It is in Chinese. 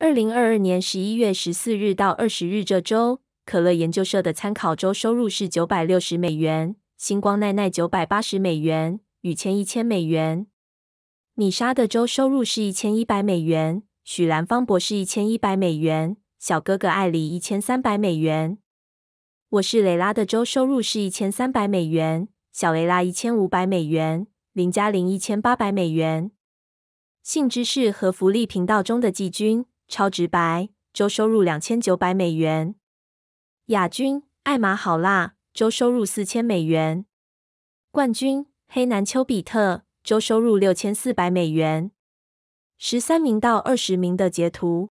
二零二二年十一月十四日到二十日这周，可乐研究社的参考周收入是九百六十美元，星光奈奈九百八十美元，雨千一千美元。米莎的周收入是一千一百美元，许兰芳博士一千一百美元，小哥哥艾里一千三百美元。我是蕾拉的周收入是一千三百美元，小蕾拉一千五百美元，林嘉玲一千八百美元。性知识和福利频道中的季军。超直白，周收入两千九百美元。亚军艾玛好辣，周收入四千美元。冠军黑男丘比特，周收入六千四百美元。十三名到二十名的截图。